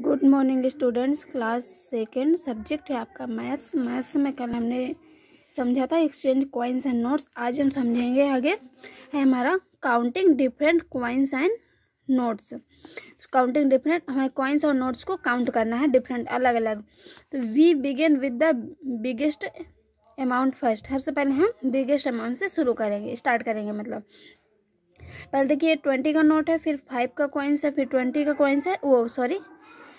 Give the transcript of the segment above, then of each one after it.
good morning students class second subject है आपका maths maths में कल हमने समझा था एक्सचेंज क्वाइंस एंड नोट्स आज हम समझेंगे आगे है हमारा counting different coins and notes counting different हमें क्वाइंस और नोट्स को काउंट करना है डिफरेंट अलग अलग तो we begin with the biggest amount first सबसे पहले हम बिगेस्ट अमाउंट से शुरू करेंगे स्टार्ट करेंगे मतलब पहले देखिए ट्वेंटी का नोट है फिर फाइव का कॉइन्स है फिर ट्वेंटी का कॉइन्स है वो oh, सॉरी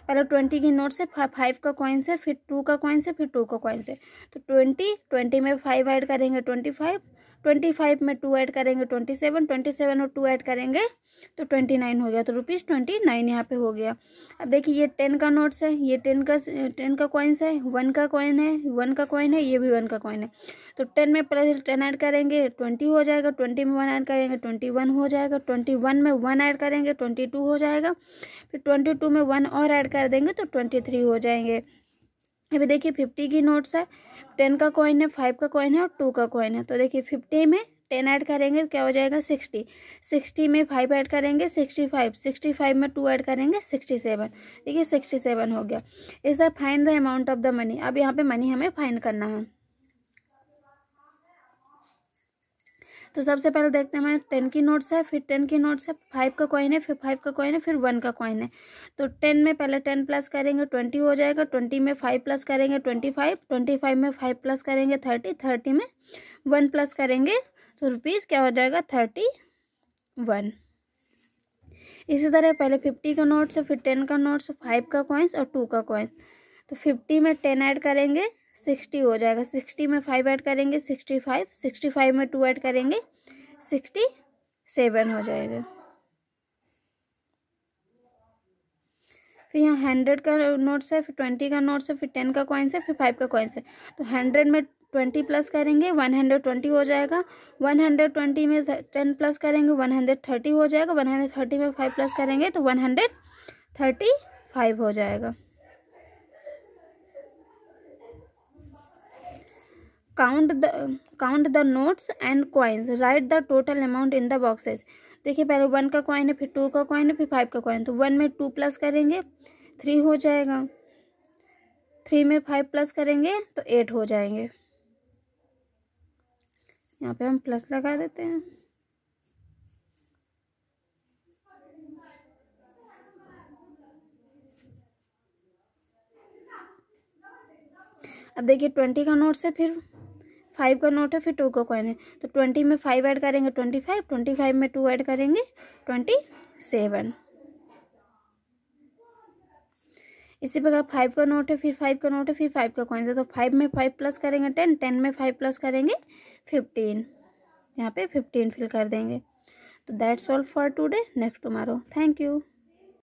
पहले ट्वेंटी की नोट से फाइव का कॉइन्स है फिर टू का कॉइन है फिर टू का कॉइन है तो ट्वेंटी ट्वेंटी में फाइव ऐड करेंगे ट्वेंटी फाइव ट्वेंटी फाइव में टू ऐड करेंगे ट्वेंटी सेवन ट्वेंटी सेवन और टू ऐड करेंगे तो ट्वेंटी नाइन हो गया तो रुपीज़ ट्वेंटी नाइन यहाँ पे हो गया अब देखिए ये टेन का नोट्स है ये टेन का टेन का कॉइन्स है वन का कॉइन है वन का कॉइन है ये भी वन का कॉइन है तो टेन में प्लस टेन ऐड करेंगे ट्वेंटी हो जाएगा ट्वेंटी में वन ऐड करेंगे ट्वेंटी वन हो जाएगा ट्वेंटी वन में वन ऐड करेंगे ट्वेंटी टू हो जाएगा फिर ट्वेंटी टू में वन और ऐड कर देंगे तो ट्वेंटी थ्री हो जाएंगे अभी देखिए फिफ्टी की नोट्स है टेन का कॉइन है फाइव का कॉइन है और टू का कॉइन है तो देखिए फिफ्टी में टेन ऐड करेंगे तो क्या हो जाएगा सिक्सटी सिक्सटी में फाइव ऐड करेंगे सिक्सटी फाइव सिक्सटी फाइव में टू ऐड करेंगे सिक्सटी सेवन देखिए सिक्सटी सेवन हो गया इस the find the amount of the money अब यहाँ पे मनी हमें फाइंड करना है तो सबसे पहले देखते हैं हमारे टेन की नोट्स है फिर टेन की नोट्स है फाइव का कॉइन है फिर फाइव का कॉइन है फिर वन का कॉइन है तो टेन में पहले टेन प्लस करेंगे ट्वेंटी हो जाएगा ट्वेंटी में फाइव प्लस करेंगे ट्वेंटी फाइव ट्वेंटी फाइव में फाइव प्लस करेंगे थर्टी थर्टी में वन प्लस करेंगे तो रुपीज़ क्या हो जाएगा थर्टी वन इसी तरह पहले फिफ्टी का नोट्स है फिर टेन का नोट्स फाइव का कॉइन्स और टू का कॉइन्स तो फिफ्टी में टेन ऐड करेंगे सिक्सटी हो जाएगा सिक्सटी में फाइव ऐड करेंगे सिक्सटी फाइव सिक्सटी फाइव में टू ऐड करेंगे सिक्सटी सेवन हो जाएगा फिर यहाँ हंड्रेड का नोट्स है फिर ट्वेंटी का नोट्स है फिर टेन का कॉइन्स है फिर फाइव का कॉइन्स है तो हंड्रेड में ट्वेंटी प्लस करेंगे वन हंड्रेड ट्वेंटी हो जाएगा वन हंड्रेड ट्वेंटी में टेन प्लस करेंगे वन हंड्रेड थर्टी हो जाएगा वन हंड्रेड थर्टी में फाइव प्लस करेंगे तो वन हंड्रेड थर्टी फाइव हो जाएगा count the count the notes and coins write the total amount in the boxes देखिए पहले वन का कॉइन है फिर टू का कॉइन है फिर फाइव का कॉइन तो वन में टू प्लस करेंगे थ्री हो जाएगा थ्री में फाइव प्लस करेंगे तो एट हो जाएंगे यहाँ पे हम प्लस लगा देते हैं अब देखिए ट्वेंटी का नोट से फिर फाइव का नोट है फिर टू का कॉइन है तो ट्वेंटी में फाइव ऐड करेंगे ट्वेंटी फाइव ट्वेंटी फाइव में टू ऐड करेंगे ट्वेंटी सेवन इसी प्रकार फाइव का नोट है फिर फाइव का नोट है फिर फाइव का कॉइन है तो फाइव में फाइव प्लस करेंगे टेन टेन में फाइव प्लस करेंगे फिफ्टीन यहाँ पे फिफ्टीन फिल कर देंगे तो that's all for today next tomorrow thank you